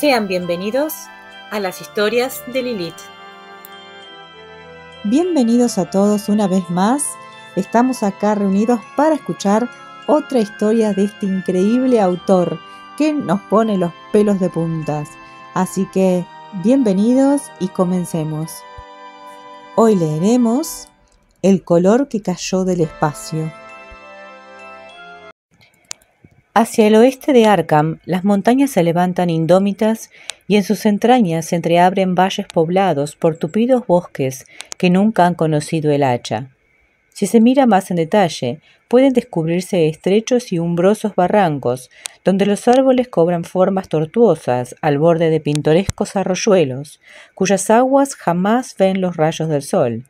Sean bienvenidos a las historias de Lilith. Bienvenidos a todos una vez más. Estamos acá reunidos para escuchar otra historia de este increíble autor que nos pone los pelos de puntas. Así que bienvenidos y comencemos. Hoy leeremos El color que cayó del espacio. Hacia el oeste de Arkham, las montañas se levantan indómitas y en sus entrañas se entreabren valles poblados por tupidos bosques que nunca han conocido el hacha. Si se mira más en detalle, pueden descubrirse estrechos y umbrosos barrancos, donde los árboles cobran formas tortuosas al borde de pintorescos arroyuelos, cuyas aguas jamás ven los rayos del sol.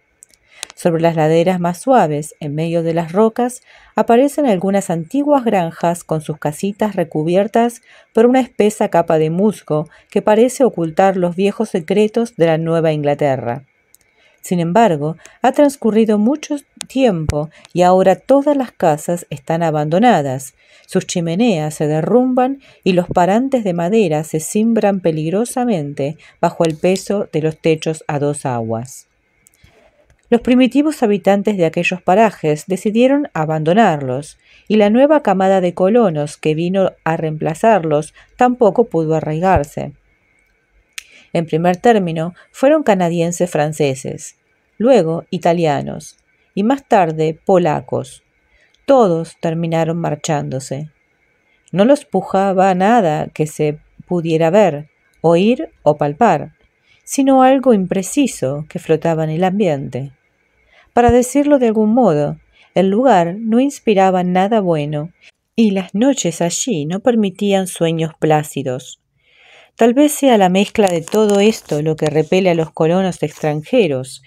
Sobre las laderas más suaves, en medio de las rocas, aparecen algunas antiguas granjas con sus casitas recubiertas por una espesa capa de musgo que parece ocultar los viejos secretos de la Nueva Inglaterra. Sin embargo, ha transcurrido mucho tiempo y ahora todas las casas están abandonadas, sus chimeneas se derrumban y los parantes de madera se cimbran peligrosamente bajo el peso de los techos a dos aguas los primitivos habitantes de aquellos parajes decidieron abandonarlos, y la nueva camada de colonos que vino a reemplazarlos tampoco pudo arraigarse. En primer término, fueron canadienses franceses, luego italianos, y más tarde polacos. Todos terminaron marchándose. No los pujaba nada que se pudiera ver, oír o palpar, sino algo impreciso que flotaba en el ambiente. Para decirlo de algún modo, el lugar no inspiraba nada bueno, y las noches allí no permitían sueños plácidos. Tal vez sea la mezcla de todo esto lo que repele a los colonos extranjeros.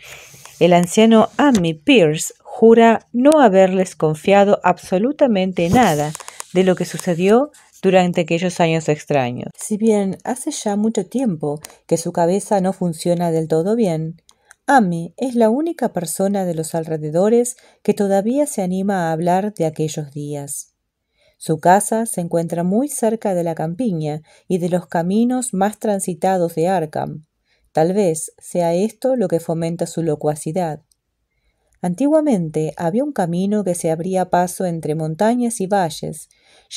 El anciano Amy Pierce jura no haberles confiado absolutamente nada de lo que sucedió durante aquellos años extraños. Si bien hace ya mucho tiempo que su cabeza no funciona del todo bien, Amy es la única persona de los alrededores que todavía se anima a hablar de aquellos días. Su casa se encuentra muy cerca de la campiña y de los caminos más transitados de Arkham. Tal vez sea esto lo que fomenta su locuacidad. Antiguamente había un camino que se abría paso entre montañas y valles,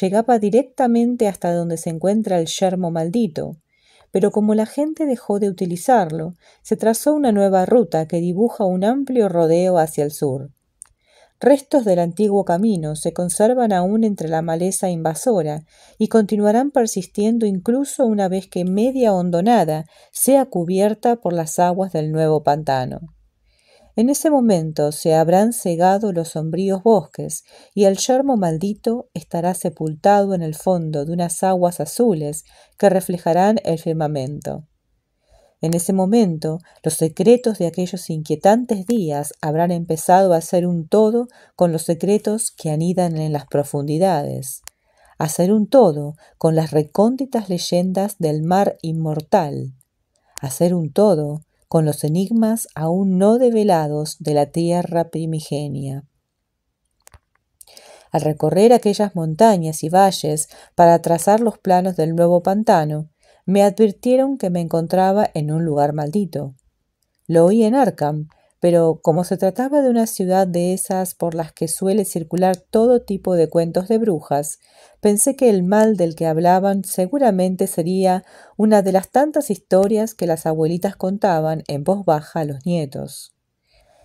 llegaba directamente hasta donde se encuentra el yermo maldito, pero como la gente dejó de utilizarlo, se trazó una nueva ruta que dibuja un amplio rodeo hacia el sur. Restos del antiguo camino se conservan aún entre la maleza invasora y continuarán persistiendo incluso una vez que media hondonada sea cubierta por las aguas del nuevo pantano. En ese momento se habrán cegado los sombríos bosques y el yermo maldito estará sepultado en el fondo de unas aguas azules que reflejarán el firmamento. En ese momento, los secretos de aquellos inquietantes días habrán empezado a ser un todo con los secretos que anidan en las profundidades, a ser un todo con las recónditas leyendas del mar inmortal, a ser un todo con los enigmas aún no develados de la tierra primigenia. Al recorrer aquellas montañas y valles para trazar los planos del nuevo pantano, me advirtieron que me encontraba en un lugar maldito. Lo oí en Arkham, pero como se trataba de una ciudad de esas por las que suele circular todo tipo de cuentos de brujas, pensé que el mal del que hablaban seguramente sería una de las tantas historias que las abuelitas contaban en voz baja a los nietos.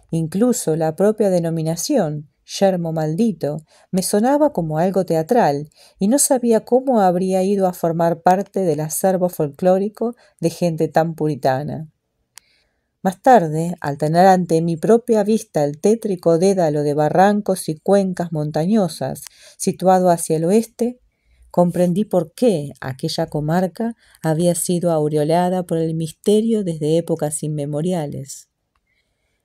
Incluso la propia denominación, yermo maldito, me sonaba como algo teatral y no sabía cómo habría ido a formar parte del acervo folclórico de gente tan puritana. Más tarde, al tener ante mi propia vista el tétrico dédalo de barrancos y cuencas montañosas situado hacia el oeste, comprendí por qué aquella comarca había sido aureolada por el misterio desde épocas inmemoriales.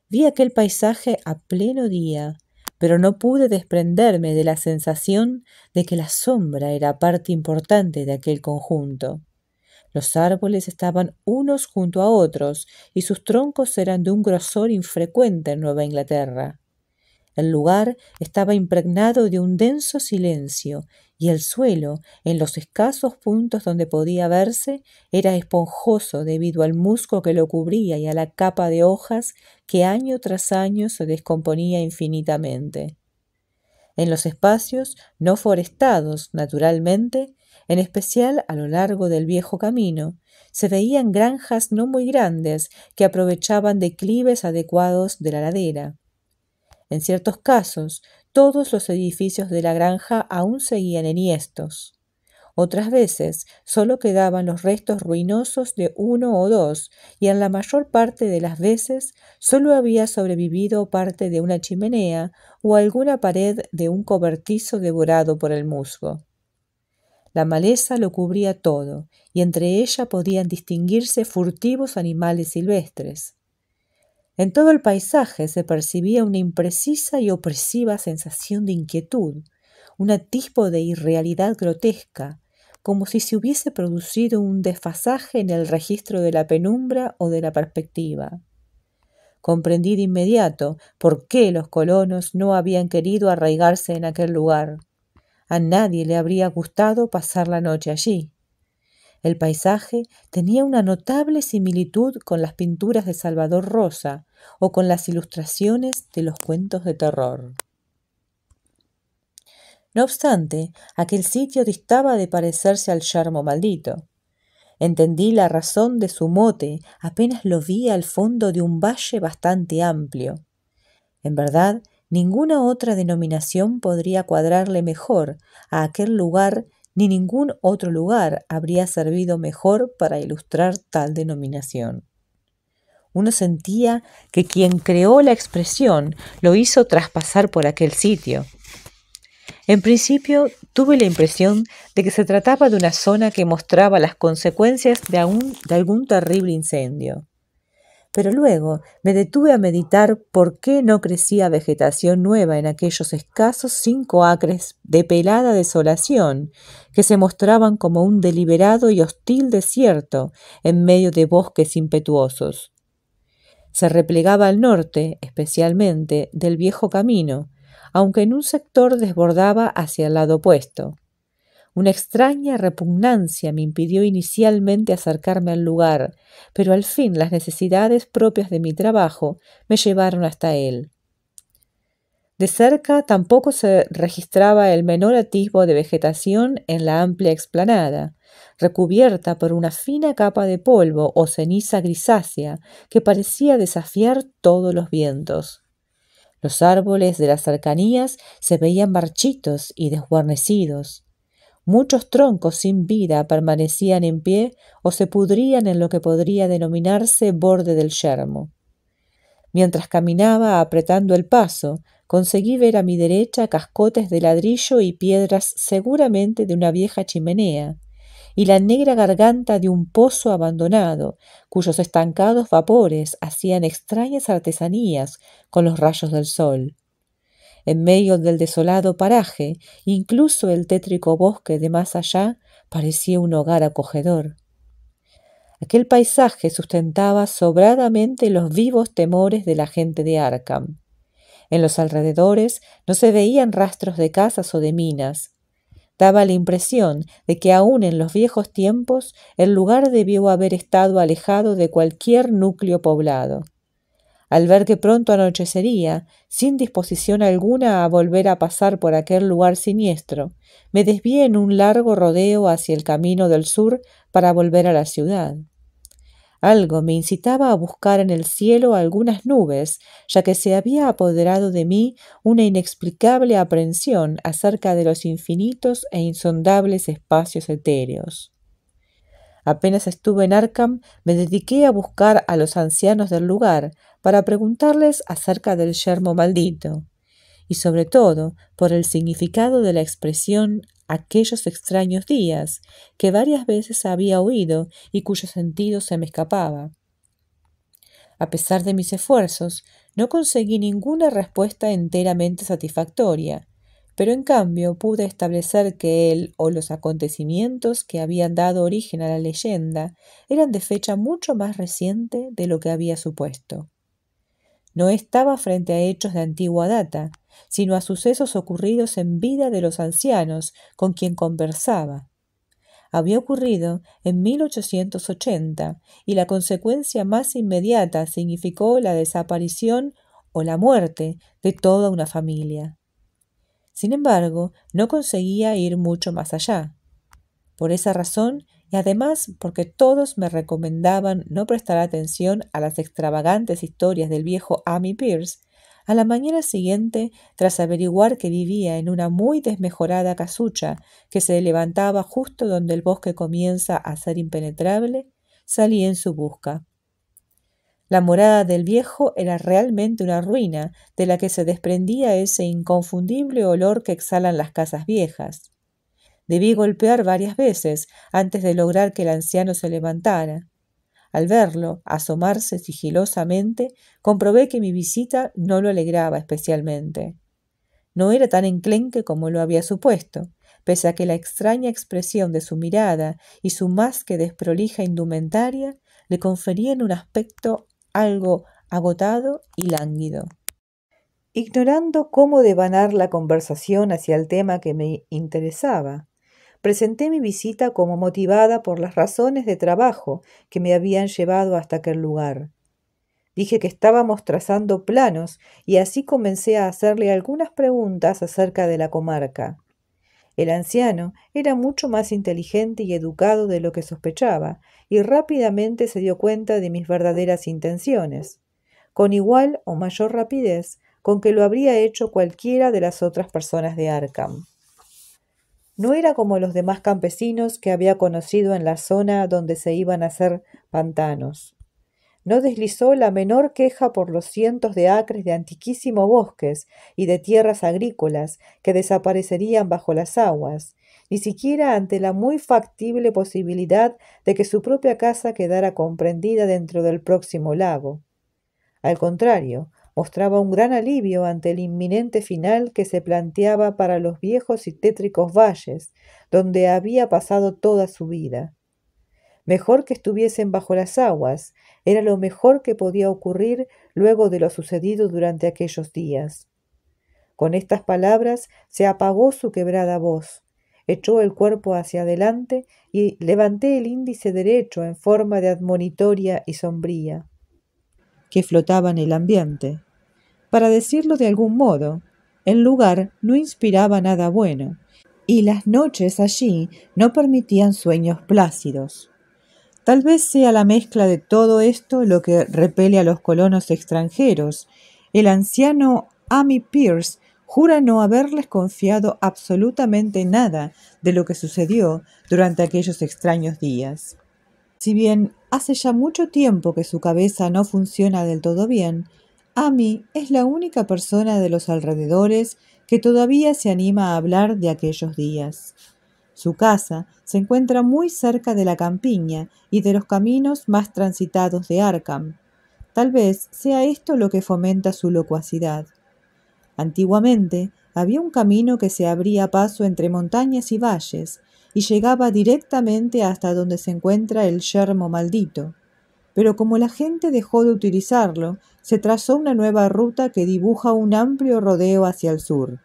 Vi aquel paisaje a pleno día, pero no pude desprenderme de la sensación de que la sombra era parte importante de aquel conjunto. Los árboles estaban unos junto a otros y sus troncos eran de un grosor infrecuente en Nueva Inglaterra. El lugar estaba impregnado de un denso silencio y el suelo, en los escasos puntos donde podía verse, era esponjoso debido al musgo que lo cubría y a la capa de hojas que año tras año se descomponía infinitamente. En los espacios no forestados, naturalmente, en especial a lo largo del viejo camino, se veían granjas no muy grandes que aprovechaban declives adecuados de la ladera. En ciertos casos, todos los edificios de la granja aún seguían enhiestos. Otras veces solo quedaban los restos ruinosos de uno o dos, y en la mayor parte de las veces solo había sobrevivido parte de una chimenea o alguna pared de un cobertizo devorado por el musgo. La maleza lo cubría todo, y entre ella podían distinguirse furtivos animales silvestres. En todo el paisaje se percibía una imprecisa y opresiva sensación de inquietud, un atisbo de irrealidad grotesca, como si se hubiese producido un desfasaje en el registro de la penumbra o de la perspectiva. Comprendí de inmediato por qué los colonos no habían querido arraigarse en aquel lugar a nadie le habría gustado pasar la noche allí. El paisaje tenía una notable similitud con las pinturas de Salvador Rosa o con las ilustraciones de los cuentos de terror. No obstante, aquel sitio distaba de parecerse al yermo maldito. Entendí la razón de su mote apenas lo vi al fondo de un valle bastante amplio. En verdad, Ninguna otra denominación podría cuadrarle mejor a aquel lugar ni ningún otro lugar habría servido mejor para ilustrar tal denominación. Uno sentía que quien creó la expresión lo hizo traspasar por aquel sitio. En principio tuve la impresión de que se trataba de una zona que mostraba las consecuencias de, algún terrible incendio pero luego me detuve a meditar por qué no crecía vegetación nueva en aquellos escasos cinco acres de pelada desolación que se mostraban como un deliberado y hostil desierto en medio de bosques impetuosos. Se replegaba al norte, especialmente, del viejo camino, aunque en un sector desbordaba hacia el lado opuesto. Una extraña repugnancia me impidió inicialmente acercarme al lugar, pero al fin las necesidades propias de mi trabajo me llevaron hasta él. De cerca tampoco se registraba el menor atisbo de vegetación en la amplia explanada, recubierta por una fina capa de polvo o ceniza grisácea que parecía desafiar todos los vientos. Los árboles de las cercanías se veían marchitos y desguarnecidos. Muchos troncos sin vida permanecían en pie o se pudrían en lo que podría denominarse borde del yermo. Mientras caminaba apretando el paso, conseguí ver a mi derecha cascotes de ladrillo y piedras seguramente de una vieja chimenea, y la negra garganta de un pozo abandonado, cuyos estancados vapores hacían extrañas artesanías con los rayos del sol. En medio del desolado paraje, incluso el tétrico bosque de más allá parecía un hogar acogedor. Aquel paisaje sustentaba sobradamente los vivos temores de la gente de Arkham. En los alrededores no se veían rastros de casas o de minas. Daba la impresión de que aún en los viejos tiempos el lugar debió haber estado alejado de cualquier núcleo poblado al ver que pronto anochecería, sin disposición alguna a volver a pasar por aquel lugar siniestro, me desvié en un largo rodeo hacia el camino del sur para volver a la ciudad. Algo me incitaba a buscar en el cielo algunas nubes, ya que se había apoderado de mí una inexplicable aprensión acerca de los infinitos e insondables espacios etéreos. Apenas estuve en Arkham, me dediqué a buscar a los ancianos del lugar para preguntarles acerca del yermo maldito y sobre todo por el significado de la expresión aquellos extraños días que varias veces había oído y cuyo sentido se me escapaba. A pesar de mis esfuerzos, no conseguí ninguna respuesta enteramente satisfactoria, pero en cambio pude establecer que él o los acontecimientos que habían dado origen a la leyenda eran de fecha mucho más reciente de lo que había supuesto. No estaba frente a hechos de antigua data, sino a sucesos ocurridos en vida de los ancianos con quien conversaba. Había ocurrido en 1880 y la consecuencia más inmediata significó la desaparición o la muerte de toda una familia. Sin embargo, no conseguía ir mucho más allá. Por esa razón, y además porque todos me recomendaban no prestar atención a las extravagantes historias del viejo Amy Pierce, a la mañana siguiente, tras averiguar que vivía en una muy desmejorada casucha que se levantaba justo donde el bosque comienza a ser impenetrable, salí en su busca. La morada del viejo era realmente una ruina de la que se desprendía ese inconfundible olor que exhalan las casas viejas. Debí golpear varias veces antes de lograr que el anciano se levantara. Al verlo asomarse sigilosamente, comprobé que mi visita no lo alegraba especialmente. No era tan enclenque como lo había supuesto, pese a que la extraña expresión de su mirada y su más que desprolija indumentaria le conferían un aspecto algo agotado y lánguido. Ignorando cómo devanar la conversación hacia el tema que me interesaba, presenté mi visita como motivada por las razones de trabajo que me habían llevado hasta aquel lugar. Dije que estábamos trazando planos y así comencé a hacerle algunas preguntas acerca de la comarca. El anciano era mucho más inteligente y educado de lo que sospechaba, y rápidamente se dio cuenta de mis verdaderas intenciones, con igual o mayor rapidez con que lo habría hecho cualquiera de las otras personas de Arkham. No era como los demás campesinos que había conocido en la zona donde se iban a hacer pantanos no deslizó la menor queja por los cientos de acres de antiquísimos bosques y de tierras agrícolas que desaparecerían bajo las aguas, ni siquiera ante la muy factible posibilidad de que su propia casa quedara comprendida dentro del próximo lago. Al contrario, mostraba un gran alivio ante el inminente final que se planteaba para los viejos y tétricos valles, donde había pasado toda su vida. Mejor que estuviesen bajo las aguas, era lo mejor que podía ocurrir luego de lo sucedido durante aquellos días. Con estas palabras se apagó su quebrada voz, echó el cuerpo hacia adelante y levanté el índice derecho en forma de admonitoria y sombría que flotaba en el ambiente. Para decirlo de algún modo, el lugar no inspiraba nada bueno, y las noches allí no permitían sueños plácidos. Tal vez sea la mezcla de todo esto lo que repele a los colonos extranjeros. El anciano Amy Pierce jura no haberles confiado absolutamente nada de lo que sucedió durante aquellos extraños días. Si bien hace ya mucho tiempo que su cabeza no funciona del todo bien, Amy es la única persona de los alrededores que todavía se anima a hablar de aquellos días. Su casa se encuentra muy cerca de la campiña y de los caminos más transitados de Arkham. Tal vez sea esto lo que fomenta su locuacidad. Antiguamente había un camino que se abría paso entre montañas y valles y llegaba directamente hasta donde se encuentra el yermo maldito. Pero como la gente dejó de utilizarlo, se trazó una nueva ruta que dibuja un amplio rodeo hacia el sur.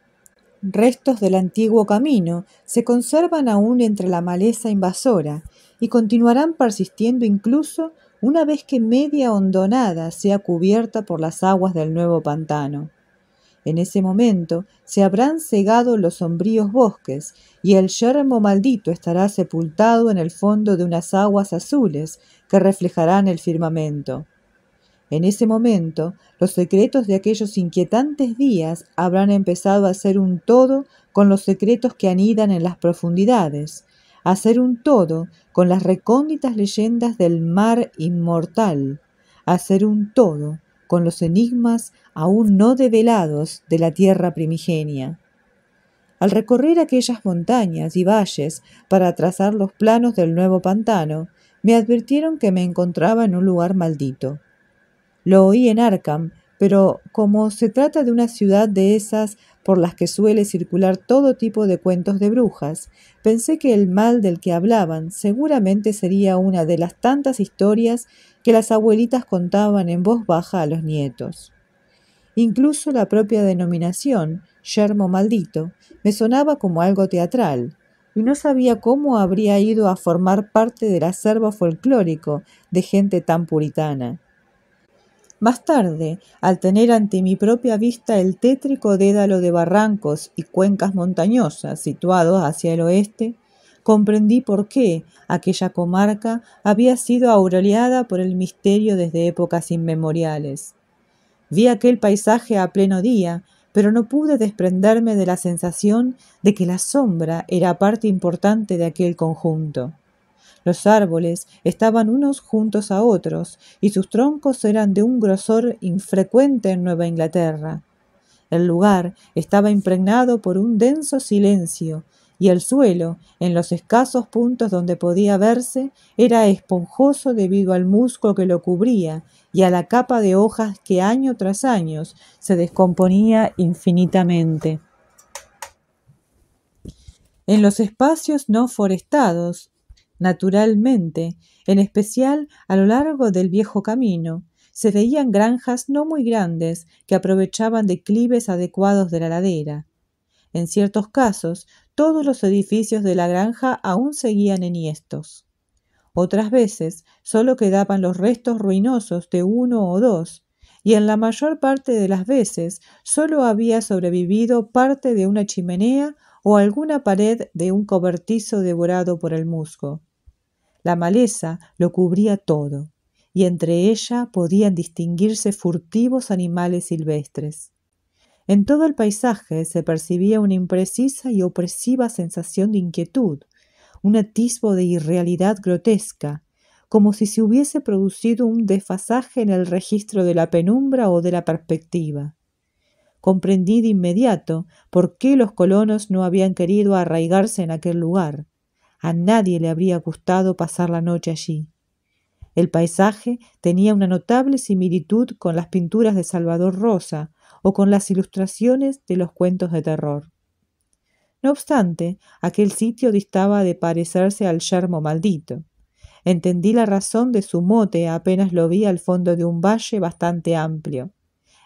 Restos del antiguo camino se conservan aún entre la maleza invasora y continuarán persistiendo incluso una vez que media hondonada sea cubierta por las aguas del nuevo pantano. En ese momento se habrán cegado los sombríos bosques y el yermo maldito estará sepultado en el fondo de unas aguas azules que reflejarán el firmamento. En ese momento, los secretos de aquellos inquietantes días habrán empezado a ser un todo con los secretos que anidan en las profundidades, a ser un todo con las recónditas leyendas del mar inmortal, a ser un todo con los enigmas aún no develados de la tierra primigenia. Al recorrer aquellas montañas y valles para trazar los planos del nuevo pantano, me advirtieron que me encontraba en un lugar maldito. Lo oí en Arkham, pero como se trata de una ciudad de esas por las que suele circular todo tipo de cuentos de brujas, pensé que el mal del que hablaban seguramente sería una de las tantas historias que las abuelitas contaban en voz baja a los nietos. Incluso la propia denominación, yermo maldito, me sonaba como algo teatral, y no sabía cómo habría ido a formar parte del acervo folclórico de gente tan puritana. Más tarde, al tener ante mi propia vista el tétrico dédalo de barrancos y cuencas montañosas situados hacia el oeste, comprendí por qué aquella comarca había sido aureoleada por el misterio desde épocas inmemoriales. Vi aquel paisaje a pleno día, pero no pude desprenderme de la sensación de que la sombra era parte importante de aquel conjunto. Los árboles estaban unos juntos a otros y sus troncos eran de un grosor infrecuente en Nueva Inglaterra. El lugar estaba impregnado por un denso silencio y el suelo, en los escasos puntos donde podía verse, era esponjoso debido al musgo que lo cubría y a la capa de hojas que año tras año se descomponía infinitamente. En los espacios no forestados, Naturalmente, en especial a lo largo del viejo camino, se veían granjas no muy grandes que aprovechaban declives adecuados de la ladera. En ciertos casos, todos los edificios de la granja aún seguían enhiestos. Otras veces solo quedaban los restos ruinosos de uno o dos, y en la mayor parte de las veces solo había sobrevivido parte de una chimenea o alguna pared de un cobertizo devorado por el musgo. La maleza lo cubría todo, y entre ella podían distinguirse furtivos animales silvestres. En todo el paisaje se percibía una imprecisa y opresiva sensación de inquietud, un atisbo de irrealidad grotesca, como si se hubiese producido un desfasaje en el registro de la penumbra o de la perspectiva comprendí de inmediato por qué los colonos no habían querido arraigarse en aquel lugar. A nadie le habría gustado pasar la noche allí. El paisaje tenía una notable similitud con las pinturas de Salvador Rosa o con las ilustraciones de los cuentos de terror. No obstante, aquel sitio distaba de parecerse al yermo maldito. Entendí la razón de su mote apenas lo vi al fondo de un valle bastante amplio.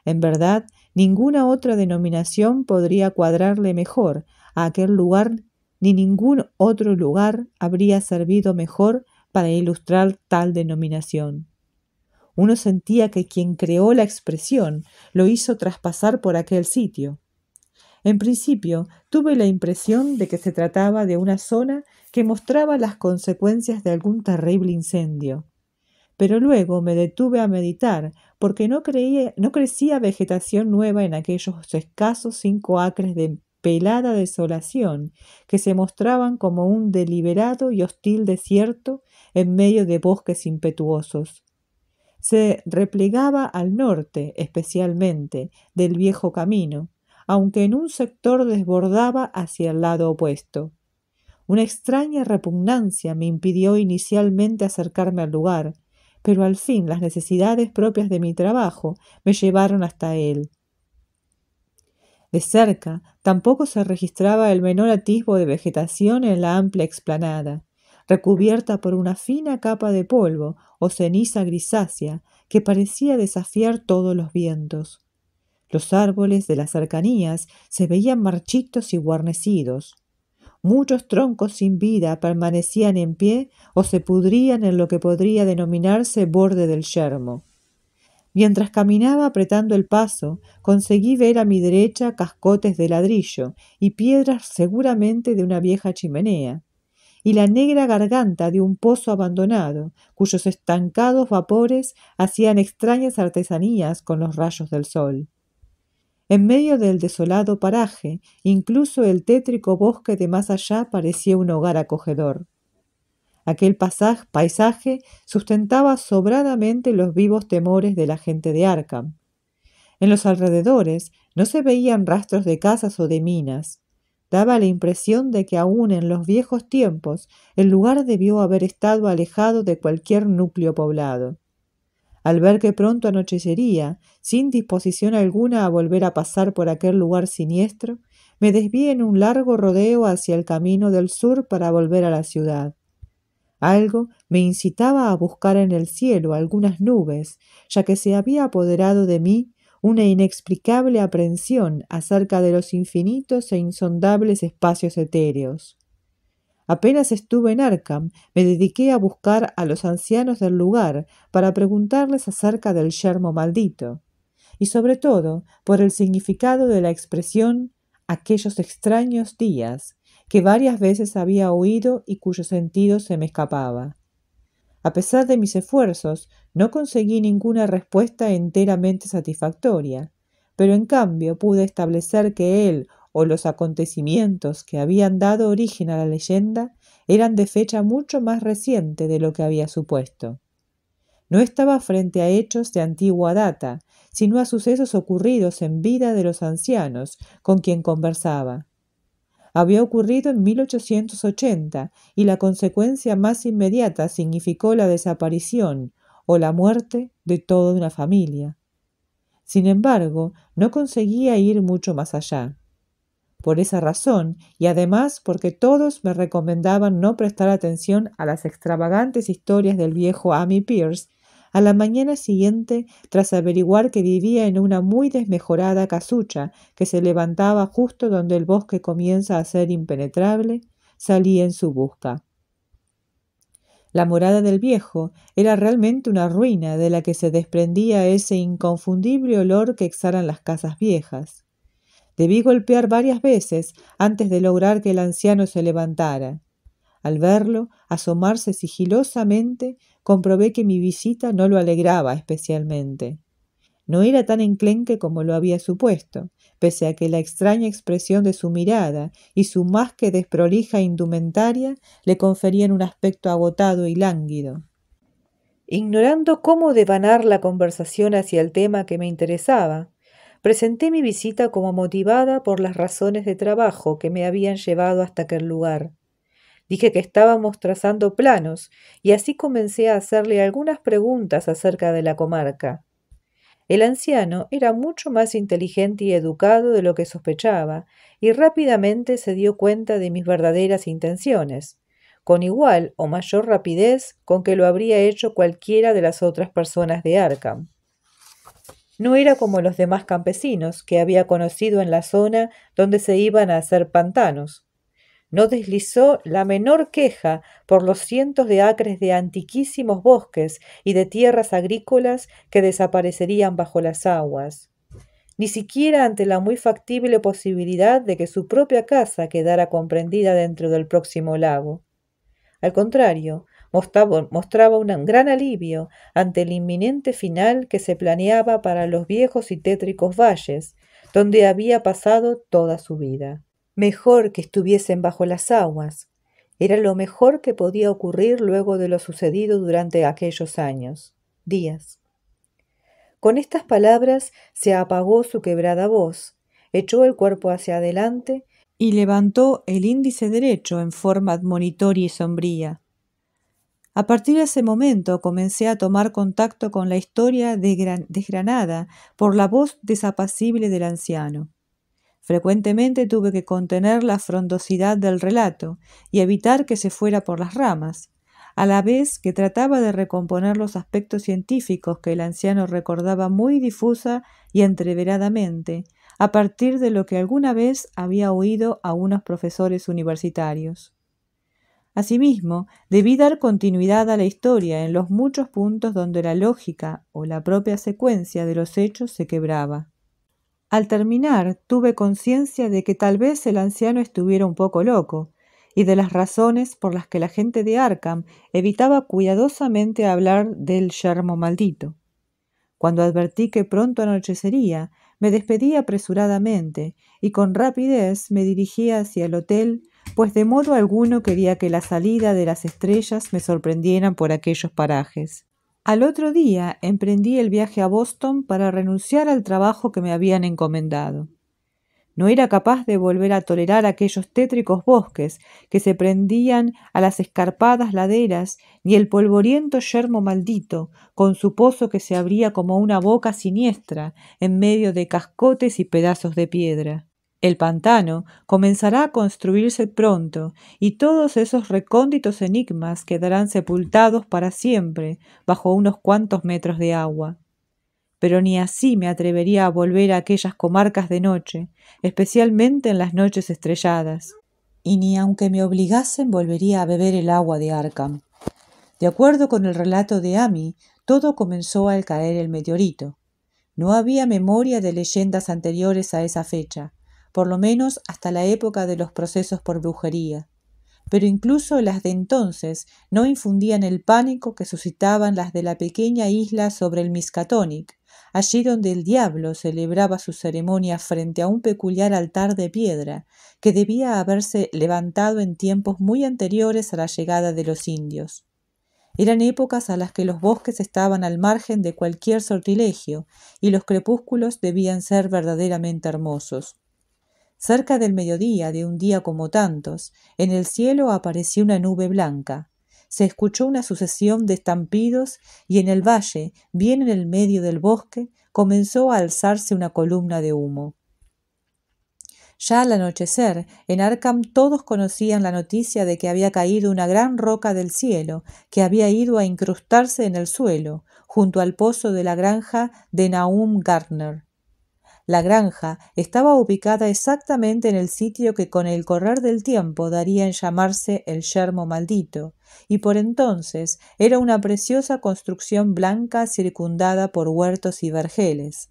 En verdad, Ninguna otra denominación podría cuadrarle mejor a aquel lugar, ni ningún otro lugar habría servido mejor para ilustrar tal denominación. Uno sentía que quien creó la expresión lo hizo traspasar por aquel sitio. En principio, tuve la impresión de que se trataba de una zona que mostraba las consecuencias de algún terrible incendio. Pero luego me detuve a meditar porque no, no crecía vegetación nueva en aquellos escasos cinco acres de pelada desolación que se mostraban como un deliberado y hostil desierto en medio de bosques impetuosos. Se replegaba al norte, especialmente, del viejo camino, aunque en un sector desbordaba hacia el lado opuesto. Una extraña repugnancia me impidió inicialmente acercarme al lugar, pero al fin las necesidades propias de mi trabajo me llevaron hasta él. De cerca tampoco se registraba el menor atisbo de vegetación en la amplia explanada, recubierta por una fina capa de polvo o ceniza grisácea que parecía desafiar todos los vientos. Los árboles de las cercanías se veían marchitos y guarnecidos. Muchos troncos sin vida permanecían en pie o se pudrían en lo que podría denominarse borde del yermo. Mientras caminaba apretando el paso, conseguí ver a mi derecha cascotes de ladrillo y piedras seguramente de una vieja chimenea, y la negra garganta de un pozo abandonado, cuyos estancados vapores hacían extrañas artesanías con los rayos del sol. En medio del desolado paraje, incluso el tétrico bosque de más allá parecía un hogar acogedor. Aquel paisaje sustentaba sobradamente los vivos temores de la gente de Arkham. En los alrededores no se veían rastros de casas o de minas. Daba la impresión de que aún en los viejos tiempos el lugar debió haber estado alejado de cualquier núcleo poblado al ver que pronto anochecería, sin disposición alguna a volver a pasar por aquel lugar siniestro, me desvié en un largo rodeo hacia el camino del sur para volver a la ciudad. Algo me incitaba a buscar en el cielo algunas nubes, ya que se había apoderado de mí una inexplicable aprensión acerca de los infinitos e insondables espacios etéreos. Apenas estuve en Arkham, me dediqué a buscar a los ancianos del lugar para preguntarles acerca del yermo maldito, y sobre todo por el significado de la expresión aquellos extraños días que varias veces había oído y cuyo sentido se me escapaba. A pesar de mis esfuerzos, no conseguí ninguna respuesta enteramente satisfactoria, pero en cambio pude establecer que él o los acontecimientos que habían dado origen a la leyenda eran de fecha mucho más reciente de lo que había supuesto. No estaba frente a hechos de antigua data, sino a sucesos ocurridos en vida de los ancianos con quien conversaba. Había ocurrido en 1880 y la consecuencia más inmediata significó la desaparición o la muerte de toda una familia. Sin embargo, no conseguía ir mucho más allá por esa razón y además porque todos me recomendaban no prestar atención a las extravagantes historias del viejo Amy Pierce, a la mañana siguiente, tras averiguar que vivía en una muy desmejorada casucha que se levantaba justo donde el bosque comienza a ser impenetrable, salí en su busca. La morada del viejo era realmente una ruina de la que se desprendía ese inconfundible olor que exhalan las casas viejas. Debí golpear varias veces antes de lograr que el anciano se levantara. Al verlo asomarse sigilosamente, comprobé que mi visita no lo alegraba especialmente. No era tan enclenque como lo había supuesto, pese a que la extraña expresión de su mirada y su más que desprolija indumentaria le conferían un aspecto agotado y lánguido. Ignorando cómo devanar la conversación hacia el tema que me interesaba, Presenté mi visita como motivada por las razones de trabajo que me habían llevado hasta aquel lugar. Dije que estábamos trazando planos y así comencé a hacerle algunas preguntas acerca de la comarca. El anciano era mucho más inteligente y educado de lo que sospechaba y rápidamente se dio cuenta de mis verdaderas intenciones, con igual o mayor rapidez con que lo habría hecho cualquiera de las otras personas de Arkham. No era como los demás campesinos que había conocido en la zona donde se iban a hacer pantanos. No deslizó la menor queja por los cientos de acres de antiquísimos bosques y de tierras agrícolas que desaparecerían bajo las aguas ni siquiera ante la muy factible posibilidad de que su propia casa quedara comprendida dentro del próximo lago. Al contrario, mostraba un gran alivio ante el inminente final que se planeaba para los viejos y tétricos valles, donde había pasado toda su vida. Mejor que estuviesen bajo las aguas. Era lo mejor que podía ocurrir luego de lo sucedido durante aquellos años, días. Con estas palabras se apagó su quebrada voz, echó el cuerpo hacia adelante y levantó el índice derecho en forma admonitoria y sombría. A partir de ese momento comencé a tomar contacto con la historia desgranada por la voz desapacible del anciano. Frecuentemente tuve que contener la frondosidad del relato y evitar que se fuera por las ramas, a la vez que trataba de recomponer los aspectos científicos que el anciano recordaba muy difusa y entreveradamente, a partir de lo que alguna vez había oído a unos profesores universitarios. Asimismo, debí dar continuidad a la historia en los muchos puntos donde la lógica o la propia secuencia de los hechos se quebraba. Al terminar, tuve conciencia de que tal vez el anciano estuviera un poco loco, y de las razones por las que la gente de Arkham evitaba cuidadosamente hablar del yermo maldito. Cuando advertí que pronto anochecería, me despedí apresuradamente y con rapidez me dirigí hacia el hotel pues de modo alguno quería que la salida de las estrellas me sorprendieran por aquellos parajes. Al otro día emprendí el viaje a Boston para renunciar al trabajo que me habían encomendado. No era capaz de volver a tolerar aquellos tétricos bosques que se prendían a las escarpadas laderas, ni el polvoriento yermo maldito, con su pozo que se abría como una boca siniestra en medio de cascotes y pedazos de piedra. El pantano comenzará a construirse pronto y todos esos recónditos enigmas quedarán sepultados para siempre bajo unos cuantos metros de agua. Pero ni así me atrevería a volver a aquellas comarcas de noche, especialmente en las noches estrelladas, y ni aunque me obligasen volvería a beber el agua de Arkham. De acuerdo con el relato de Amy, todo comenzó al caer el meteorito. No había memoria de leyendas anteriores a esa fecha por lo menos hasta la época de los procesos por brujería. Pero incluso las de entonces no infundían el pánico que suscitaban las de la pequeña isla sobre el Miskatonic, allí donde el diablo celebraba su ceremonia frente a un peculiar altar de piedra que debía haberse levantado en tiempos muy anteriores a la llegada de los indios. Eran épocas a las que los bosques estaban al margen de cualquier sortilegio y los crepúsculos debían ser verdaderamente hermosos. Cerca del mediodía de un día como tantos, en el cielo apareció una nube blanca. Se escuchó una sucesión de estampidos y en el valle, bien en el medio del bosque, comenzó a alzarse una columna de humo. Ya al anochecer, en Arkham todos conocían la noticia de que había caído una gran roca del cielo, que había ido a incrustarse en el suelo, junto al pozo de la granja de Naum Gardner. La granja estaba ubicada exactamente en el sitio que con el correr del tiempo daría en llamarse el yermo maldito, y por entonces era una preciosa construcción blanca circundada por huertos y vergeles.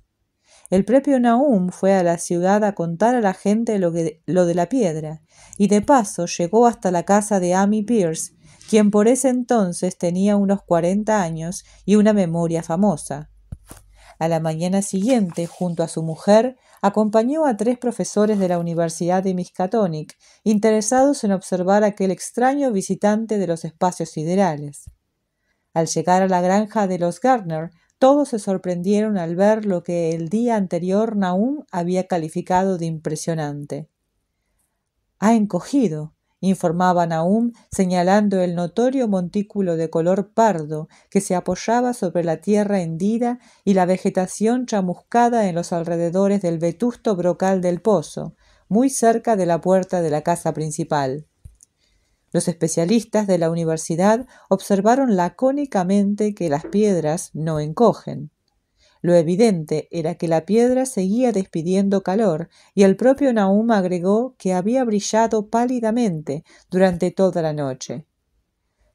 El propio Nahum fue a la ciudad a contar a la gente lo, lo de la piedra, y de paso llegó hasta la casa de Amy Pierce, quien por ese entonces tenía unos 40 años y una memoria famosa. A la mañana siguiente, junto a su mujer, acompañó a tres profesores de la Universidad de Miskatonic, interesados en observar aquel extraño visitante de los espacios siderales. Al llegar a la granja de los Gardner, todos se sorprendieron al ver lo que el día anterior Naum había calificado de impresionante. Ha encogido, informaban aún señalando el notorio montículo de color pardo que se apoyaba sobre la tierra hendida y la vegetación chamuscada en los alrededores del vetusto brocal del pozo, muy cerca de la puerta de la casa principal. Los especialistas de la universidad observaron lacónicamente que las piedras no encogen. Lo evidente era que la piedra seguía despidiendo calor, y el propio Nahum agregó que había brillado pálidamente durante toda la noche.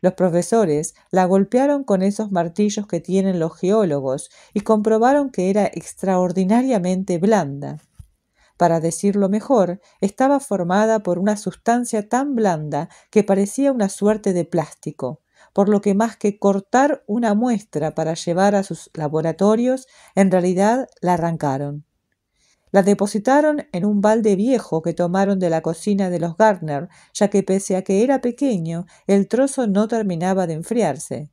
Los profesores la golpearon con esos martillos que tienen los geólogos y comprobaron que era extraordinariamente blanda. Para decirlo mejor, estaba formada por una sustancia tan blanda que parecía una suerte de plástico por lo que más que cortar una muestra para llevar a sus laboratorios, en realidad la arrancaron. La depositaron en un balde viejo que tomaron de la cocina de los Gardner, ya que pese a que era pequeño, el trozo no terminaba de enfriarse.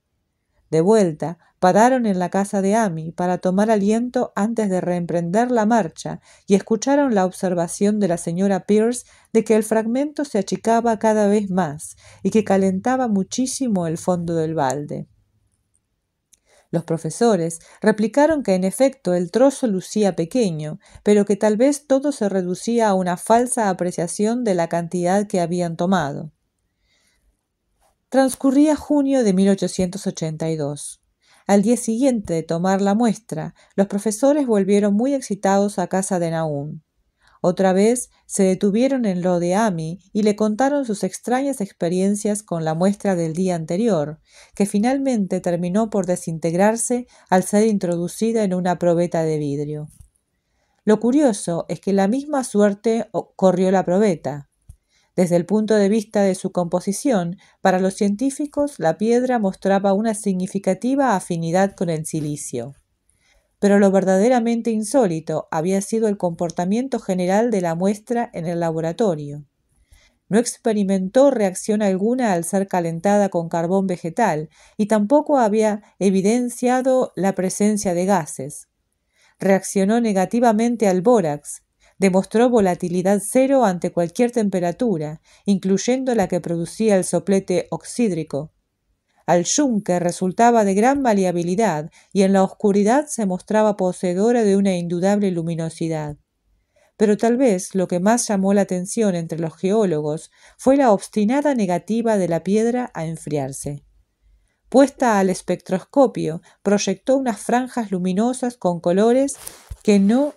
De vuelta, pararon en la casa de Amy para tomar aliento antes de reemprender la marcha y escucharon la observación de la señora Pierce de que el fragmento se achicaba cada vez más y que calentaba muchísimo el fondo del balde. Los profesores replicaron que en efecto el trozo lucía pequeño, pero que tal vez todo se reducía a una falsa apreciación de la cantidad que habían tomado. Transcurría junio de 1882. Al día siguiente de tomar la muestra, los profesores volvieron muy excitados a casa de Naum. Otra vez se detuvieron en lo de Amy y le contaron sus extrañas experiencias con la muestra del día anterior, que finalmente terminó por desintegrarse al ser introducida en una probeta de vidrio. Lo curioso es que la misma suerte corrió la probeta. Desde el punto de vista de su composición, para los científicos la piedra mostraba una significativa afinidad con el silicio. Pero lo verdaderamente insólito había sido el comportamiento general de la muestra en el laboratorio. No experimentó reacción alguna al ser calentada con carbón vegetal y tampoco había evidenciado la presencia de gases. Reaccionó negativamente al bórax, demostró volatilidad cero ante cualquier temperatura, incluyendo la que producía el soplete oxídrico. Al yunque resultaba de gran maleabilidad y en la oscuridad se mostraba poseedora de una indudable luminosidad. Pero tal vez lo que más llamó la atención entre los geólogos fue la obstinada negativa de la piedra a enfriarse puesta al espectroscopio, proyectó unas franjas luminosas con colores que no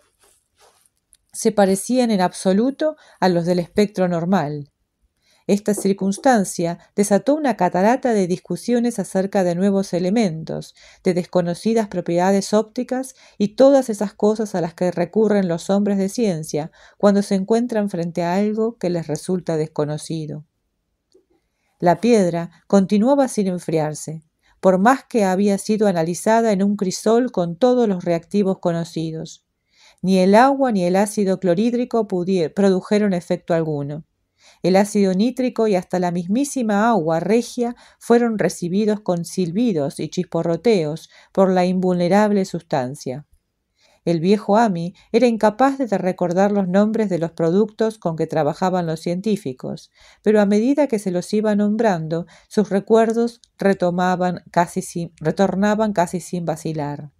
se parecían en absoluto a los del espectro normal. Esta circunstancia desató una catarata de discusiones acerca de nuevos elementos, de desconocidas propiedades ópticas y todas esas cosas a las que recurren los hombres de ciencia cuando se encuentran frente a algo que les resulta desconocido. La piedra continuaba sin enfriarse, por más que había sido analizada en un crisol con todos los reactivos conocidos. Ni el agua ni el ácido clorhídrico produjeron efecto alguno. El ácido nítrico y hasta la mismísima agua regia fueron recibidos con silbidos y chisporroteos por la invulnerable sustancia. El viejo Ami era incapaz de recordar los nombres de los productos con que trabajaban los científicos, pero a medida que se los iba nombrando, sus recuerdos retomaban retornaban casi sin vacilar.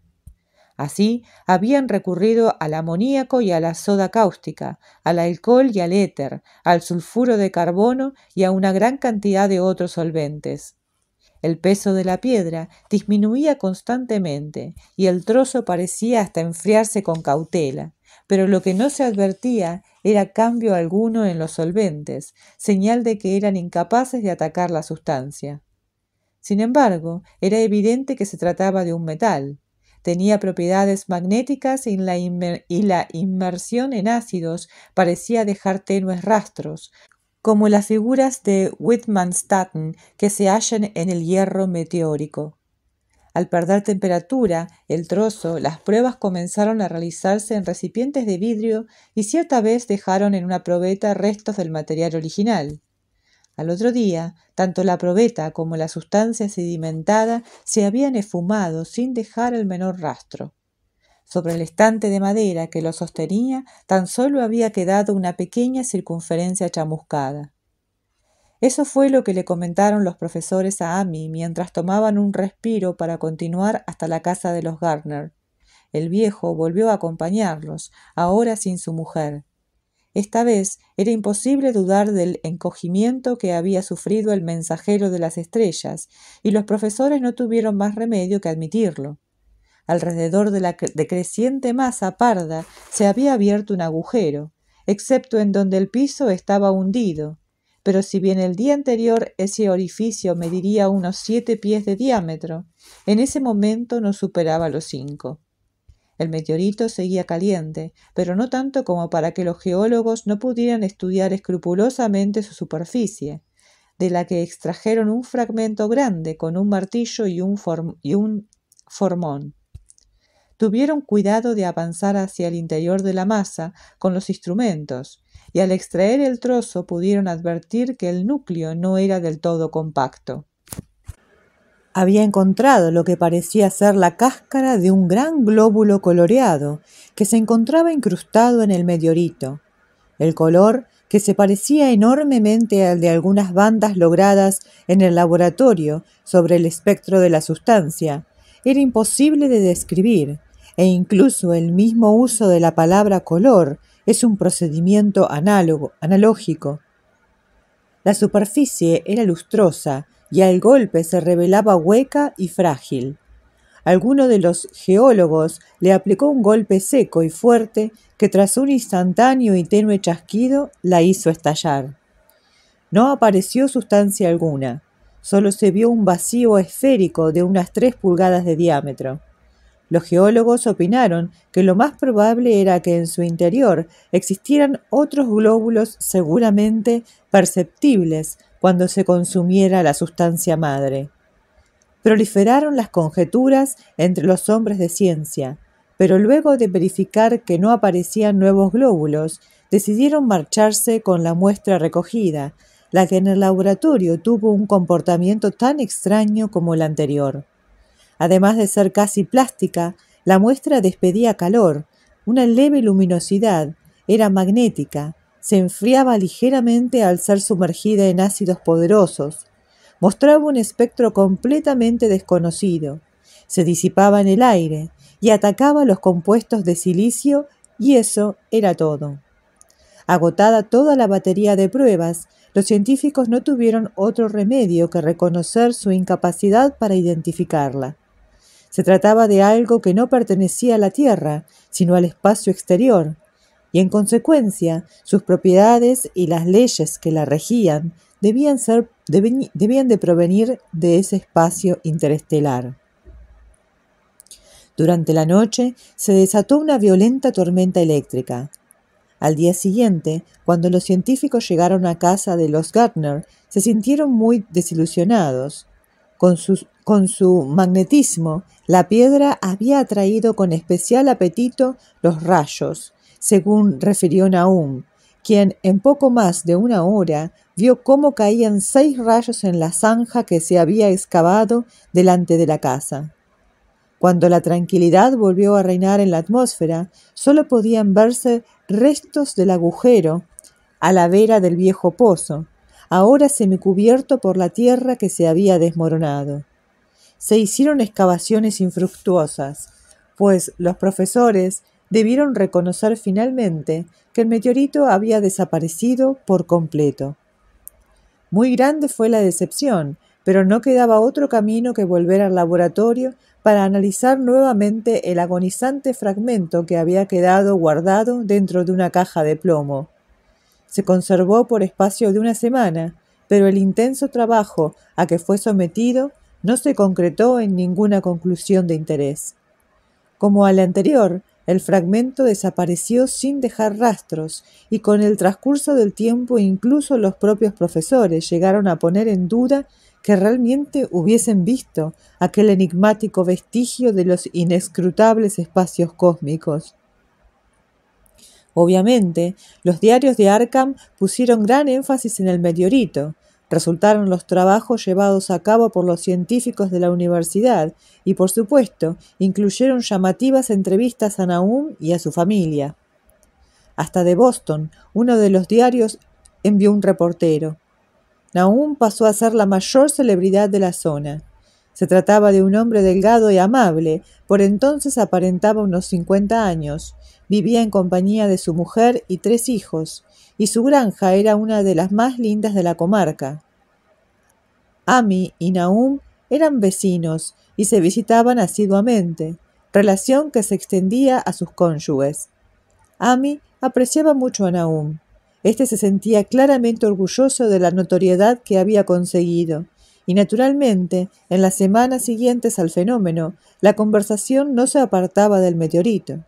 Así, habían recurrido al amoníaco y a la soda cáustica, al alcohol y al éter, al sulfuro de carbono y a una gran cantidad de otros solventes. El peso de la piedra disminuía constantemente y el trozo parecía hasta enfriarse con cautela, pero lo que no se advertía era cambio alguno en los solventes, señal de que eran incapaces de atacar la sustancia. Sin embargo, era evidente que se trataba de un metal, Tenía propiedades magnéticas y la, inmersión en ácidos parecía dejar tenues rastros, como las figuras de whitman que se hallan en el hierro meteórico. Al perder temperatura, el trozo, las pruebas comenzaron a realizarse en recipientes de vidrio y cierta vez dejaron en una probeta restos del material original. Al otro día, tanto la probeta como la sustancia sedimentada se habían esfumado sin dejar el menor rastro. Sobre el estante de madera que lo sostenía tan solo había quedado una pequeña circunferencia chamuscada. Eso fue lo que le comentaron los profesores a Amy mientras tomaban un respiro para continuar hasta la casa de los Gardner. El viejo volvió a acompañarlos, ahora sin su mujer. Esta vez era imposible dudar del encogimiento que había sufrido el mensajero de las estrellas, y los profesores no tuvieron más remedio que admitirlo. Alrededor de la decreciente masa parda se había abierto un agujero, excepto en donde el piso estaba hundido, pero si bien el día anterior ese orificio mediría unos siete pies de diámetro, en ese momento no superaba los cinco. El meteorito seguía caliente, pero no tanto como para que los geólogos no pudieran estudiar escrupulosamente su superficie, de la que extrajeron un fragmento grande con un martillo y un, formón. Tuvieron cuidado de avanzar hacia el interior de la masa con los instrumentos, y al extraer el trozo pudieron advertir que el núcleo no era del todo compacto había encontrado lo que parecía ser la cáscara de un gran glóbulo coloreado que se encontraba incrustado en el meteorito. El color, que se parecía enormemente al de algunas bandas logradas en el laboratorio sobre el espectro de la sustancia, era imposible de describir, e incluso el mismo uso de la palabra color es un procedimiento análogo, analógico. La superficie era lustrosa y al golpe se revelaba hueca y frágil. Alguno de los geólogos le aplicó un golpe seco y fuerte que tras un instantáneo y tenue chasquido la hizo estallar. No apareció sustancia alguna, solo se vio un vacío esférico de unas tres pulgadas de diámetro. Los geólogos opinaron que lo más probable era que en su interior existieran otros glóbulos seguramente perceptibles, cuando se consumiera la sustancia madre. Proliferaron las conjeturas entre los hombres de ciencia, pero luego de verificar que no aparecían nuevos glóbulos, decidieron marcharse con la muestra recogida, la que en el laboratorio tuvo un comportamiento tan extraño como el anterior. Además de ser casi plástica, la muestra despedía calor, una leve luminosidad, era magnética, se enfriaba ligeramente al ser sumergida en ácidos poderosos. Mostraba un espectro completamente desconocido. Se disipaba en el aire y atacaba los compuestos de silicio y eso era todo. Agotada toda la batería de pruebas, los científicos no tuvieron otro remedio que reconocer su incapacidad para identificarla. Se trataba de algo que no pertenecía a la Tierra, sino al espacio exterior, y en consecuencia sus propiedades y las leyes que la regían debían, ser, de provenir de ese espacio interestelar. Durante la noche se desató una violenta tormenta eléctrica. Al día siguiente, cuando los científicos llegaron a casa de los Gardner, se sintieron muy desilusionados. Con, con su magnetismo, la piedra había atraído con especial apetito los rayos, según refirió Naum, quien en poco más de una hora vio cómo caían seis rayos en la zanja que se había excavado delante de la casa. Cuando la tranquilidad volvió a reinar en la atmósfera, solo podían verse restos del agujero a la vera del viejo pozo, ahora semicubierto por la tierra que se había desmoronado. Se hicieron excavaciones infructuosas, pues los profesores debieron reconocer finalmente que el meteorito había desaparecido por completo. Muy grande fue la decepción, pero no quedaba otro camino que volver al laboratorio para analizar nuevamente el agonizante fragmento que había quedado guardado dentro de una caja de plomo. Se conservó por espacio de una semana, pero el intenso trabajo a que fue sometido no se concretó en ninguna conclusión de interés. Como al anterior, el fragmento desapareció sin dejar rastros y con el transcurso del tiempo incluso los propios profesores llegaron a poner en duda que realmente hubiesen visto aquel enigmático vestigio de los inescrutables espacios cósmicos. Obviamente, los diarios de Arkham pusieron gran énfasis en el meteorito, Resultaron los trabajos llevados a cabo por los científicos de la universidad y, por supuesto, incluyeron llamativas entrevistas a Naum y a su familia. Hasta de Boston, uno de los diarios envió un reportero. Naum pasó a ser la mayor celebridad de la zona. Se trataba de un hombre delgado y amable, por entonces aparentaba unos 50 años, vivía en compañía de su mujer y tres hijos, y su granja era una de las más lindas de la comarca. Ami y Naum eran vecinos y se visitaban asiduamente, relación que se extendía a sus cónyuges. Ami apreciaba mucho a Naum. Este se sentía claramente orgulloso de la notoriedad que había conseguido, y naturalmente, en las semanas siguientes al fenómeno, la conversación no se apartaba del meteorito.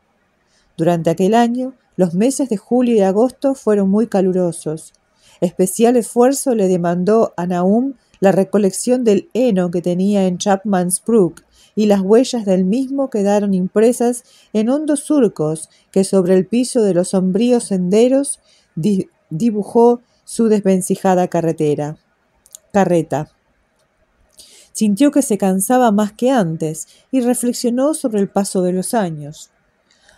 Durante aquel año, los meses de julio y agosto fueron muy calurosos. Especial esfuerzo le demandó a Nahum la recolección del heno que tenía en Chapman's Brook, y las huellas del mismo quedaron impresas en hondos surcos que sobre el piso de los sombríos senderos dibujó su desvencijada carretera. Carreta. Sintió que se cansaba más que antes y reflexionó sobre el paso de los años.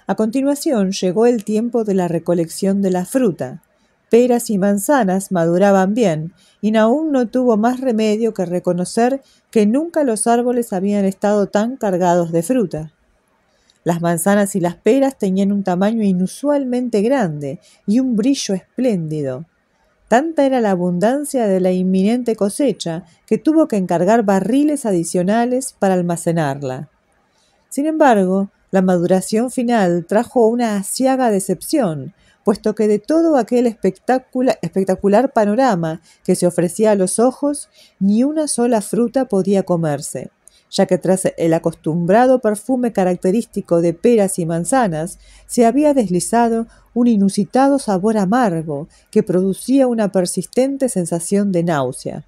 A continuación llegó el tiempo de la recolección de la fruta. Peras y manzanas maduraban bien, y Naúm no tuvo más remedio que reconocer que nunca los árboles habían estado tan cargados de fruta. Las manzanas y las peras tenían un tamaño inusualmente grande y un brillo espléndido. Tanta era la abundancia de la inminente cosecha que tuvo que encargar barriles adicionales para almacenarla. Sin embargo, la maduración final trajo una asiaga decepción, puesto que de todo aquel espectacular panorama que se ofrecía a los ojos, ni una sola fruta podía comerse, ya que tras el acostumbrado perfume característico de peras y manzanas, se había deslizado un inusitado sabor amargo que producía una persistente sensación de náusea.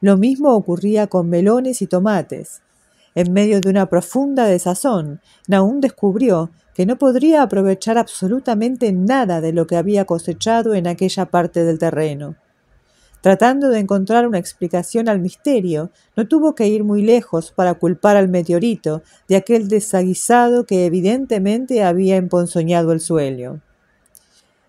Lo mismo ocurría con melones y tomates, en medio de una profunda desazón, Nahum descubrió que no podría aprovechar absolutamente nada de lo que había cosechado en aquella parte del terreno. Tratando de encontrar una explicación al misterio, no tuvo que ir muy lejos para culpar al meteorito de aquel desaguisado que evidentemente había emponzoñado el suelo.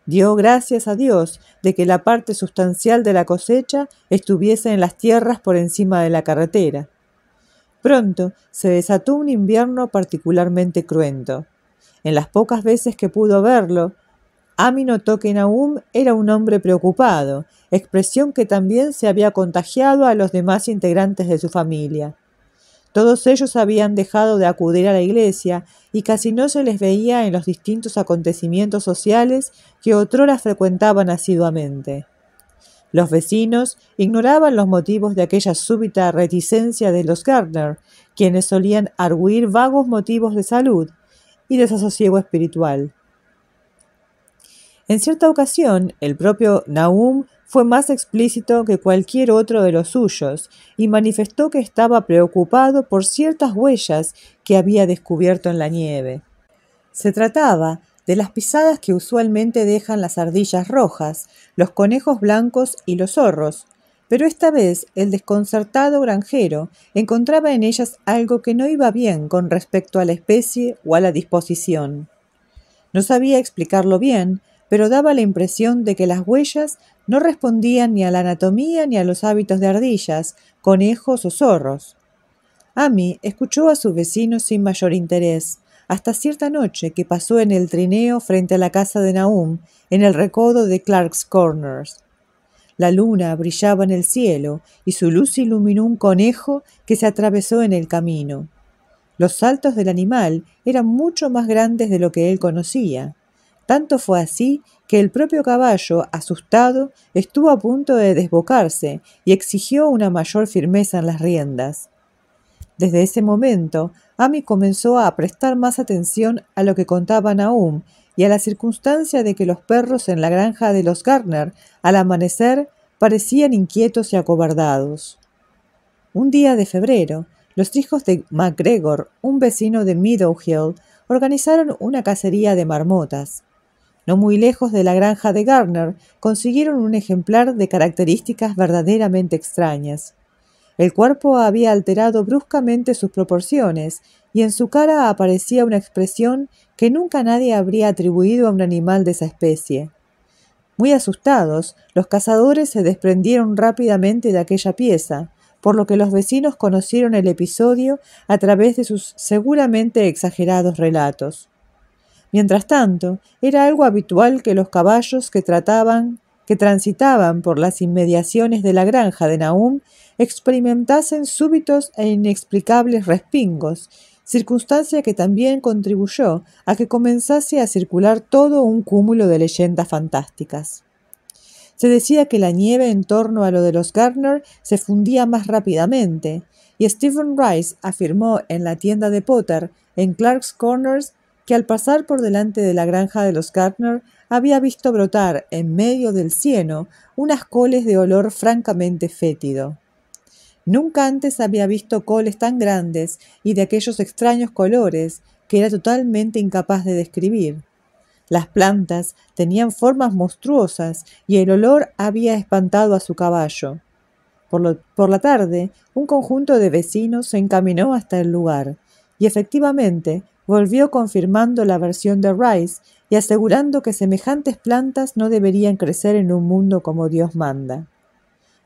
Dio gracias a Dios de que la parte sustancial de la cosecha estuviese en las tierras por encima de la carretera. Pronto se desató un invierno particularmente cruento. En las pocas veces que pudo verlo, notó que Naum era un hombre preocupado, expresión que también se había contagiado a los demás integrantes de su familia. Todos ellos habían dejado de acudir a la iglesia y casi no se les veía en los distintos acontecimientos sociales que otrora frecuentaban asiduamente. Los vecinos ignoraban los motivos de aquella súbita reticencia de los Gardner, quienes solían arguir vagos motivos de salud y desasosiego espiritual. En cierta ocasión, el propio Nahum fue más explícito que cualquier otro de los suyos y manifestó que estaba preocupado por ciertas huellas que había descubierto en la nieve. Se trataba de las pisadas que usualmente dejan las ardillas rojas, los conejos blancos y los zorros, pero esta vez el desconcertado granjero encontraba en ellas algo que no iba bien con respecto a la especie o a la disposición. No sabía explicarlo bien, pero daba la impresión de que las huellas no respondían ni a la anatomía ni a los hábitos de ardillas, conejos o zorros. Amy escuchó a su vecino sin mayor interés, hasta cierta noche que pasó en el trineo frente a la casa de Nahum, en el recodo de Clark's Corners. La luna brillaba en el cielo y su luz iluminó un conejo que se atravesó en el camino. Los saltos del animal eran mucho más grandes de lo que él conocía. Tanto fue así que el propio caballo, asustado, estuvo a punto de desbocarse y exigió una mayor firmeza en las riendas. Desde ese momento, Amy comenzó a prestar más atención a lo que contaban aún y a la circunstancia de que los perros en la granja de los Garner, al amanecer, parecían inquietos y acobardados. Un día de febrero, los hijos de MacGregor, un vecino de Meadow Hill, organizaron una cacería de marmotas. No muy lejos de la granja de Garner, consiguieron un ejemplar de características verdaderamente extrañas. El cuerpo había alterado bruscamente sus proporciones y en su cara aparecía una expresión que nunca nadie habría atribuido a un animal de esa especie. Muy asustados, los cazadores se desprendieron rápidamente de aquella pieza, por lo que los vecinos conocieron el episodio a través de sus seguramente exagerados relatos. Mientras tanto, era algo habitual que los caballos que trataban que transitaban por las inmediaciones de la granja de Nahum experimentasen súbitos e inexplicables respingos, circunstancia que también contribuyó a que comenzase a circular todo un cúmulo de leyendas fantásticas. Se decía que la nieve en torno a lo de los Gardner se fundía más rápidamente, y Stephen Rice afirmó en la tienda de Potter, en Clark's Corners, que al pasar por delante de la granja de los Gardner había visto brotar en medio del cieno unas coles de olor francamente fétido. Nunca antes había visto coles tan grandes y de aquellos extraños colores que era totalmente incapaz de describir. Las plantas tenían formas monstruosas y el olor había espantado a su caballo. Por, por, la tarde, un conjunto de vecinos se encaminó hasta el lugar y efectivamente volvió confirmando la versión de Rice y asegurando que semejantes plantas no deberían crecer en un mundo como Dios manda.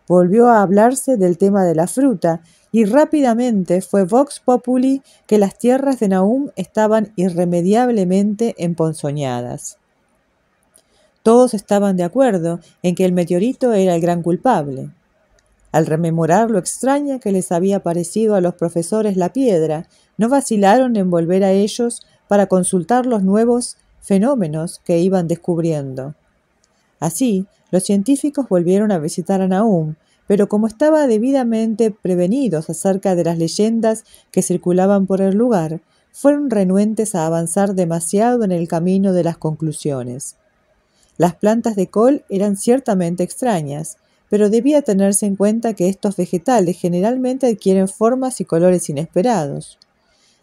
Volvió a hablarse del tema de la fruta, y rápidamente fue Vox Populi que las tierras de Naum estaban irremediablemente emponzoñadas. Todos estaban de acuerdo en que el meteorito era el gran culpable. Al rememorar lo extraña que les había parecido a los profesores la piedra, no vacilaron en volver a ellos para consultar los nuevos fenómenos que iban descubriendo. Así, los científicos volvieron a visitar a Nahum, pero como estaba debidamente prevenidos acerca de las leyendas que circulaban por el lugar, fueron renuentes a avanzar demasiado en el camino de las conclusiones. Las plantas de col eran ciertamente extrañas, pero debía tenerse en cuenta que estos vegetales generalmente adquieren formas y colores inesperados.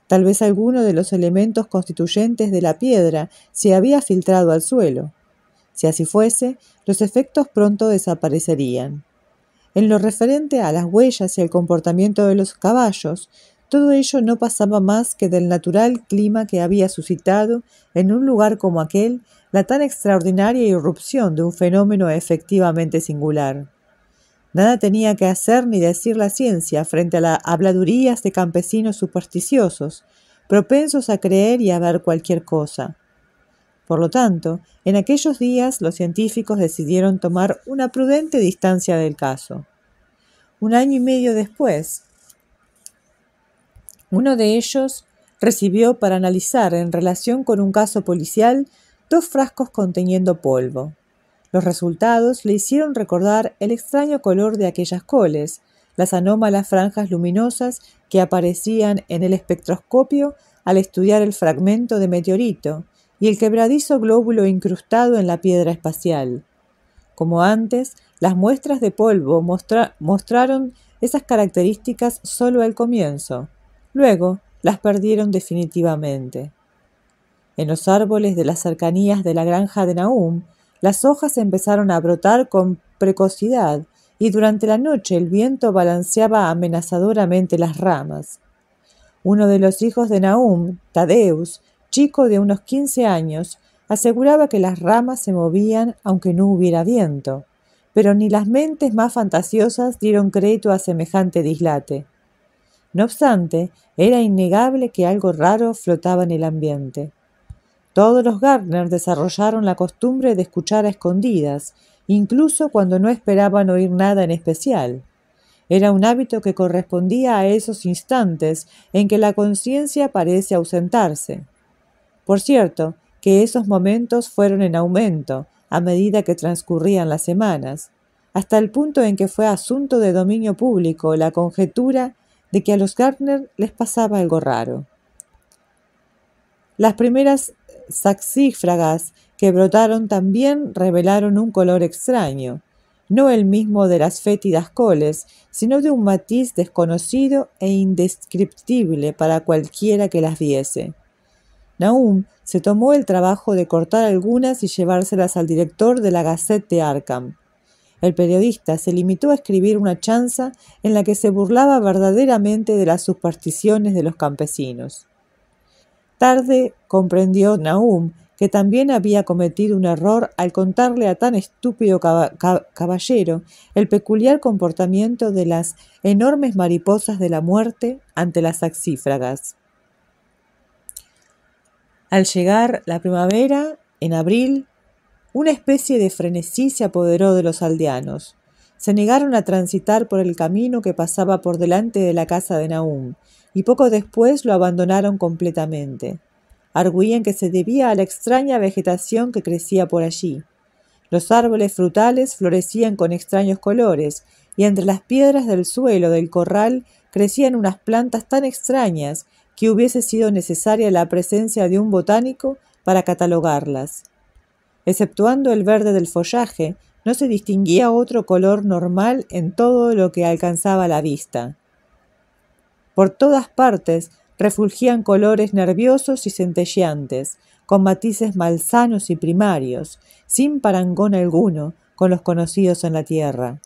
Tal vez alguno de los elementos constituyentes de la piedra se había filtrado al suelo. Si así fuese, los efectos pronto desaparecerían. En lo referente a las huellas y al comportamiento de los caballos, todo ello no pasaba más que del natural clima que había suscitado en un lugar como aquel la tan extraordinaria irrupción de un fenómeno efectivamente singular. Nada tenía que hacer ni decir la ciencia frente a las habladurías de campesinos supersticiosos, propensos a creer y a ver cualquier cosa. Por lo tanto, en aquellos días los científicos decidieron tomar una prudente distancia del caso. Un año y medio después, uno de ellos recibió para analizar en relación con un caso policial dos frascos conteniendo polvo. Los resultados le hicieron recordar el extraño color de aquellas coles, las anómalas franjas luminosas que aparecían en el espectroscopio al estudiar el fragmento de meteorito y el quebradizo glóbulo incrustado en la piedra espacial. Como antes, las muestras de polvo mostraron esas características solo al comienzo, luego las perdieron definitivamente. En los árboles de las cercanías de la granja de Naum, las hojas empezaron a brotar con precocidad y durante la noche el viento balanceaba amenazadoramente las ramas. Uno de los hijos de Nahum, Tadeus, chico de unos 15 años, aseguraba que las ramas se movían aunque no hubiera viento, pero ni las mentes más fantasiosas dieron crédito a semejante dislate. No obstante, era innegable que algo raro flotaba en el ambiente. Todos los Gardner desarrollaron la costumbre de escuchar a escondidas, incluso cuando no esperaban oír nada en especial. Era un hábito que correspondía a esos instantes en que la conciencia parece ausentarse. Por cierto, que esos momentos fueron en aumento a medida que transcurrían las semanas, hasta el punto en que fue asunto de dominio público la conjetura de que a los Gardner les pasaba algo raro. Las primeras saxífragas que brotaron también revelaron un color extraño, no el mismo de las fétidas coles, sino de un matiz desconocido e indescriptible para cualquiera que las viese. Nahum se tomó el trabajo de cortar algunas y llevárselas al director de la Gazette de Arkham. El periodista se limitó a escribir una chanza en la que se burlaba verdaderamente de las supersticiones de los campesinos. Tarde comprendió Nahum que también había cometido un error al contarle a tan estúpido caballero el peculiar comportamiento de las enormes mariposas de la muerte ante las axífragas. Al llegar la primavera, en abril, una especie de frenesí se apoderó de los aldeanos se negaron a transitar por el camino que pasaba por delante de la casa de Nahum, y poco después lo abandonaron completamente. Argüían que se debía a la extraña vegetación que crecía por allí. Los árboles frutales florecían con extraños colores, y entre las piedras del suelo del corral crecían unas plantas tan extrañas que hubiese sido necesaria la presencia de un botánico para catalogarlas. Exceptuando el verde del follaje, no se distinguía otro color normal en todo lo que alcanzaba la vista. Por todas partes refulgían colores nerviosos y centelleantes, con matices malsanos y primarios, sin parangón alguno con los conocidos en la tierra.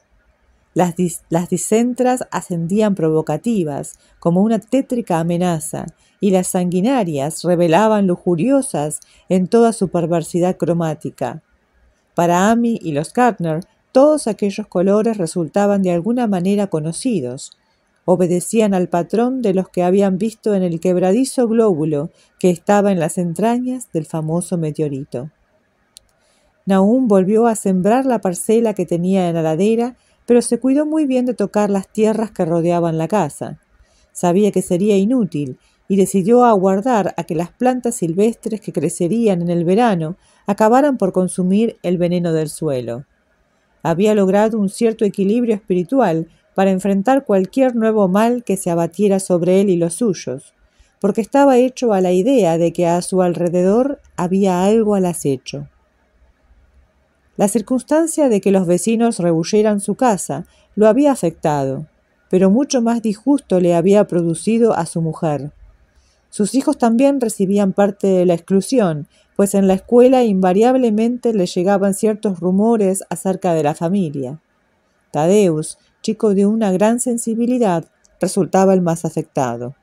Las, las, discentras ascendían provocativas, como una tétrica amenaza, y las sanguinarias revelaban lujuriosas en toda su perversidad cromática, para Amy y los Gartner, todos aquellos colores resultaban de alguna manera conocidos. Obedecían al patrón de los que habían visto en el quebradizo glóbulo que estaba en las entrañas del famoso meteorito. Nahum volvió a sembrar la parcela que tenía en la ladera, pero se cuidó muy bien de tocar las tierras que rodeaban la casa. Sabía que sería inútil y decidió aguardar a que las plantas silvestres que crecerían en el verano acabaran por consumir el veneno del suelo. Había logrado un cierto equilibrio espiritual para enfrentar cualquier nuevo mal que se abatiera sobre él y los suyos, porque estaba hecho a la idea de que a su alrededor había algo al acecho. La circunstancia de que los vecinos rebulleran su casa lo había afectado, pero mucho más disgusto le había producido a su mujer. Sus hijos también recibían parte de la exclusión pues en la escuela invariablemente le llegaban ciertos rumores acerca de la familia. Tadeus, chico de una gran sensibilidad, resultaba el más afectado.